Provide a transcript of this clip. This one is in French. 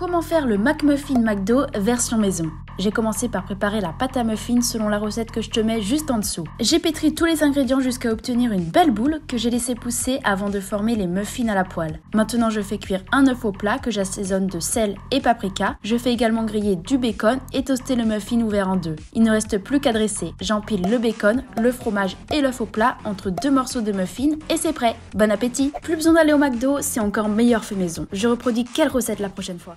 Comment faire le McMuffin McDo version maison J'ai commencé par préparer la pâte à muffins selon la recette que je te mets juste en dessous. J'ai pétri tous les ingrédients jusqu'à obtenir une belle boule que j'ai laissée pousser avant de former les muffins à la poêle. Maintenant, je fais cuire un œuf au plat que j'assaisonne de sel et paprika. Je fais également griller du bacon et toaster le muffin ouvert en deux. Il ne reste plus qu'à dresser. J'empile le bacon, le fromage et l'œuf au plat entre deux morceaux de muffin et c'est prêt. Bon appétit Plus besoin d'aller au McDo, c'est encore meilleur fait maison. Je reproduis quelle recette la prochaine fois